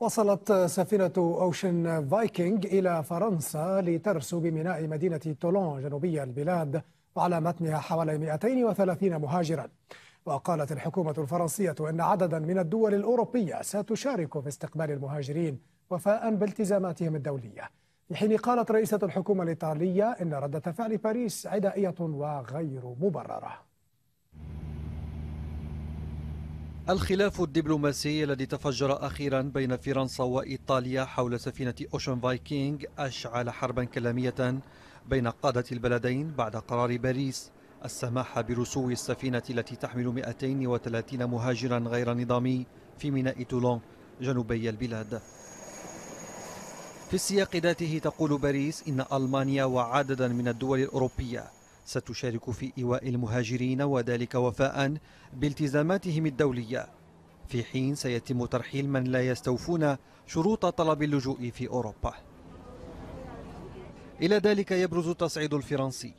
وصلت سفينة أوشن فايكينغ إلى فرنسا لترسو بميناء مدينة تولون جنوبي البلاد وعلى متنها حوالي 230 مهاجرا وقالت الحكومة الفرنسية أن عددا من الدول الأوروبية ستشارك في استقبال المهاجرين وفاء بالتزاماتهم الدولية في حين قالت رئيسة الحكومة الإيطالية أن ردة فعل باريس عدائية وغير مبررة الخلاف الدبلوماسي الذي تفجر أخيرا بين فرنسا وإيطاليا حول سفينة أوشن فايكينج أشعل حربا كلامية بين قادة البلدين بعد قرار باريس السماح برسو السفينة التي تحمل 230 مهاجرا غير نظامي في ميناء تولون جنوبي البلاد في السياق ذاته تقول باريس إن ألمانيا وعددا من الدول الأوروبية ستشارك في إيواء المهاجرين وذلك وفاء بالتزاماتهم الدولية في حين سيتم ترحيل من لا يستوفون شروط طلب اللجوء في أوروبا إلى ذلك يبرز التصعيد الفرنسي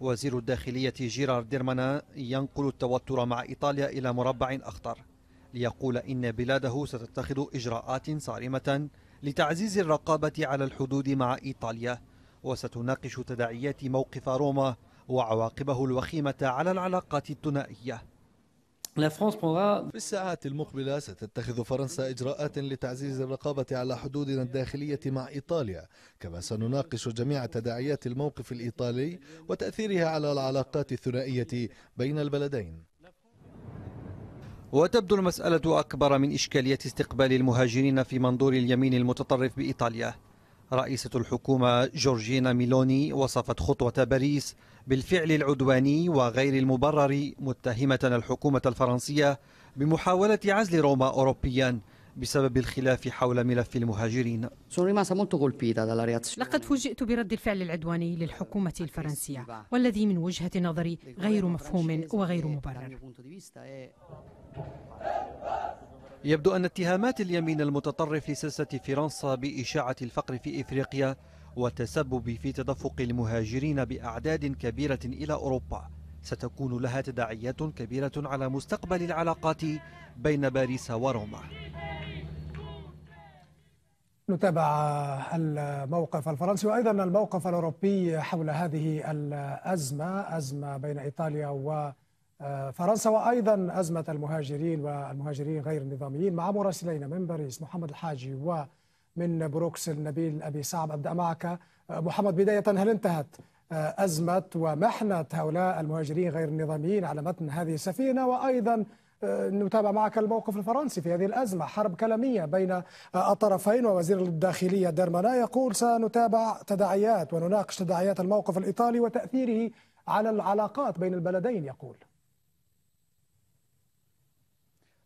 وزير الداخلية جيرار ديرمانا ينقل التوتر مع إيطاليا إلى مربع أخطر ليقول إن بلاده ستتخذ إجراءات صارمة لتعزيز الرقابة على الحدود مع إيطاليا وستناقش تداعيات موقف روما وعواقبه الوخيمة على العلاقات الثنائية في الساعات المقبلة ستتخذ فرنسا إجراءات لتعزيز الرقابة على حدودنا الداخلية مع إيطاليا كما سنناقش جميع تداعيات الموقف الإيطالي وتأثيرها على العلاقات الثنائية بين البلدين وتبدو المسألة أكبر من إشكالية استقبال المهاجرين في منظور اليمين المتطرف بإيطاليا رئيسة الحكومة جورجينا ميلوني وصفت خطوة باريس بالفعل العدواني وغير المبرر متهمة الحكومة الفرنسية بمحاولة عزل روما أوروبيا بسبب الخلاف حول ملف المهاجرين لقد فوجئت برد الفعل العدواني للحكومة الفرنسية والذي من وجهة نظري غير مفهوم وغير مبرر يبدو أن اتهامات اليمين المتطرف لسلسة فرنسا بإشاعة الفقر في إفريقيا والتسبب في تدفق المهاجرين بأعداد كبيرة إلى أوروبا ستكون لها تداعيات كبيرة على مستقبل العلاقات بين باريس وروما نتابع الموقف الفرنسي وايضا الموقف الاوروبي حول هذه الازمه ازمه بين ايطاليا و آه، فرنسا وأيضا أزمة المهاجرين والمهاجرين غير النظاميين مع مراسلينا من باريس محمد الحاجي ومن بروكسل نبيل أبي صعب أبدأ معك آه، محمد بداية هل انتهت آه، أزمة ومحنة هؤلاء المهاجرين غير النظاميين على متن هذه السفينة وأيضا نتابع معك الموقف الفرنسي في هذه الأزمة حرب كلامية بين الطرفين ووزير الداخلية ديرمانا يقول سنتابع تداعيات ونناقش تداعيات الموقف الإيطالي وتأثيره على العلاقات بين البلدين يقول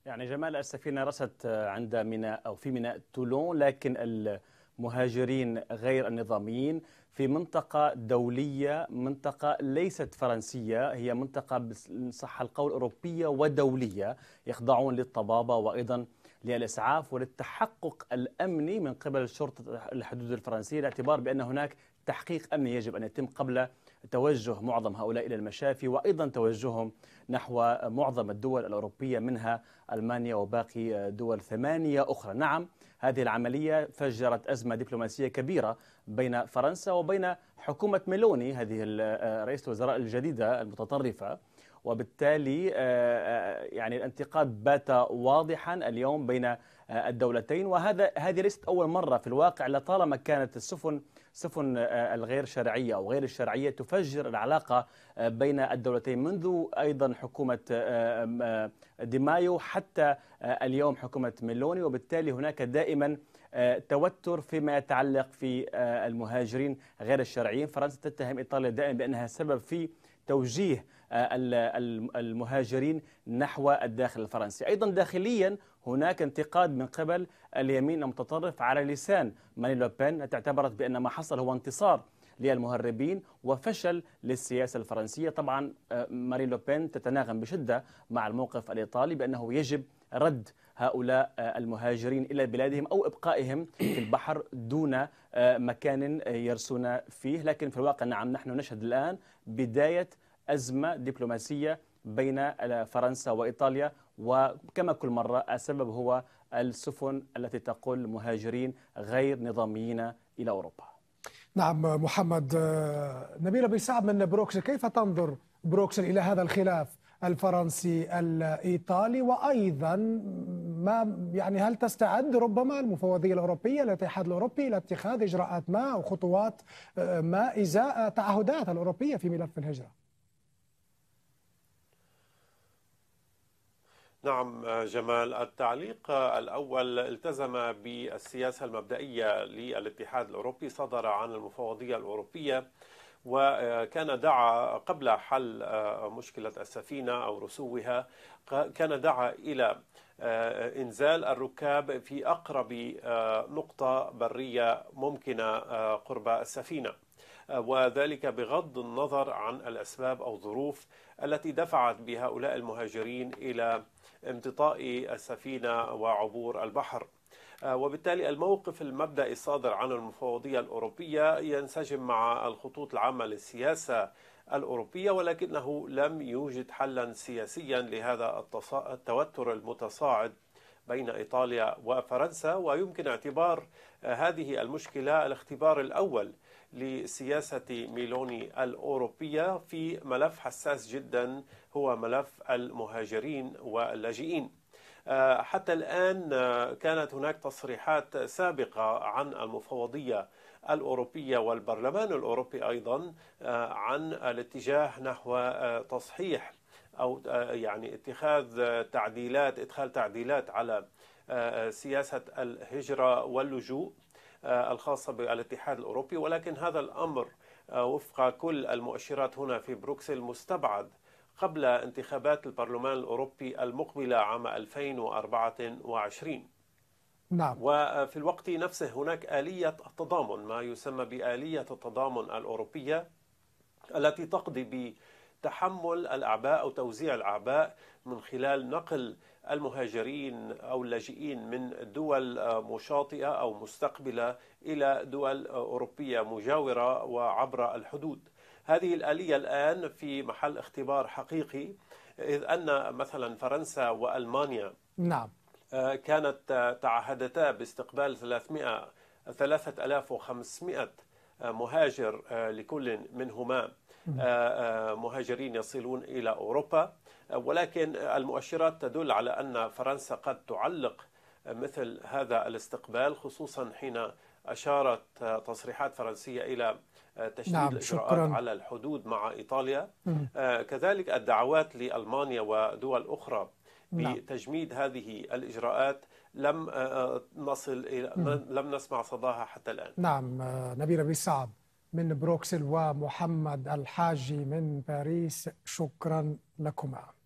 يعني جمال السفينة رست عند ميناء أو في ميناء تولون لكن المهاجرين غير النظاميين في منطقة دولية منطقة ليست فرنسية هي منطقة بصح القول أوروبية ودولية يخضعون للطبابة وأيضا للإسعاف وللتحقق الأمني من قبل شرطة الحدود الفرنسية باعتبار بأن هناك تحقيق أمني يجب أن يتم قبل توجه معظم هؤلاء إلى المشافي وأيضا توجههم نحو معظم الدول الأوروبية منها ألمانيا وباقي دول ثمانية أخرى نعم هذه العملية فجرت أزمة دبلوماسية كبيرة بين فرنسا وبين حكومة ميلوني هذه آه، رئيس الوزراء الجديدة المتطرفة وبالتالي آه، آه، يعني الانتقاد بات واضحا اليوم بين الدولتين وهذا هذه ليست اول مره في الواقع لطالما كانت السفن سفن آه، الغير شرعية أو غير الشرعية تفجر العلاقة آه، بين الدولتين منذ أيضا حكومة آه، ديمايو حتى اليوم حكومة ميلوني وبالتالي هناك دائما توتر فيما يتعلق في المهاجرين غير الشرعيين فرنسا تتهم إيطاليا دائما بأنها سبب في توجيه المهاجرين نحو الداخل الفرنسي أيضا داخليا هناك انتقاد من قبل اليمين المتطرف على لسان مارين لوبين التي اعتبرت بأن ما حصل هو انتصار للمهربين وفشل للسياسة الفرنسية طبعا آه، مارين لوبين تتناغم بشدة مع الموقف الإيطالي بأنه يجب رد هؤلاء آه، المهاجرين إلى بلادهم أو إبقائهم في البحر دون آه، مكان يرسون فيه لكن في الواقع نعم نحن نشهد الآن بداية أزمة دبلوماسية بين فرنسا وإيطاليا وكما كل مرة السبب هو السفن التي تقل مهاجرين غير نظاميين إلى أوروبا نعم محمد آه، نبيل بن سعد من بروكسل كيف تنظر بروكسل إلى هذا الخلاف الفرنسي الإيطالي وأيضا ما يعني هل تستعد ربما المفوضية الأوروبية الاتحاد الأوروبي إلى اتخاذ إجراءات ما أو خطوات آه، ما إزاء تعهدات الأوروبية في ملف الهجرة؟ نعم جمال التعليق الأول التزم بالسياسة المبدئية للاتحاد الأوروبي صدر عن المفوضية الأوروبية وكان دعا قبل حل مشكلة السفينة أو رسوها كان دعا إلى إنزال الركاب في أقرب نقطة برية ممكنة قرب السفينة وذلك بغض النظر عن الأسباب أو الظروف التي دفعت بهؤلاء المهاجرين إلى امتطاء السفينة وعبور البحر آه، وبالتالي الموقف المبدئي الصادر عن المفوضية الأوروبية ينسجم مع الخطوط العامة للسياسة الأوروبية ولكنه لم يوجد حلا سياسيا لهذا التوتر المتصاعد بين إيطاليا وفرنسا ويمكن اعتبار آه، هذه المشكلة الاختبار الأول لسياسة ميلوني الأوروبية في ملف حساس جدا هو ملف المهاجرين واللاجئين آه، حتى الآن آه، كانت هناك تصريحات سابقة عن المفوضية الأوروبية والبرلمان الأوروبي أيضا آه، عن الاتجاه نحو تصحيح أو يعني اتخاذ تعديلات إدخال تعديلات على سياسة الهجرة واللجوء آه، الخاصة بالاتحاد الأوروبي ولكن هذا الأمر آه، وفق كل المؤشرات هنا في بروكسل مستبعد قبل انتخابات البرلمان الأوروبي المقبلة عام 2024 نعم. وفي الوقت نفسه هناك آلية التضامن ما يسمى بآلية التضامن الأوروبية التي تقضي تحمل الأعباء أو توزيع الأعباء من خلال نقل المهاجرين أو اللاجئين من دول مشاطئة أو مستقبلة إلى دول أوروبية مجاورة وعبر الحدود هذه الآلية الآن في محل اختبار حقيقي إذ أن مثلا فرنسا وألمانيا نعم آه، كانت تعهدتا باستقبال 300 3500 مهاجر آه، لكل منهما آه، آه، مهاجرين يصلون إلى أوروبا آه، ولكن المؤشرات تدل على أن فرنسا قد تعلق مثل هذا الاستقبال خصوصا حين أشارت تصريحات فرنسية إلى تشديد نعم الإجراءات شكرا. على الحدود مع إيطاليا مم. كذلك الدعوات لألمانيا ودول أخرى نعم. بتجميد هذه الإجراءات لم نصل إلى لم نسمع صداها حتى الآن نعم نبيل أبي صعب من بروكسل ومحمد الحاجي من باريس شكرا لكما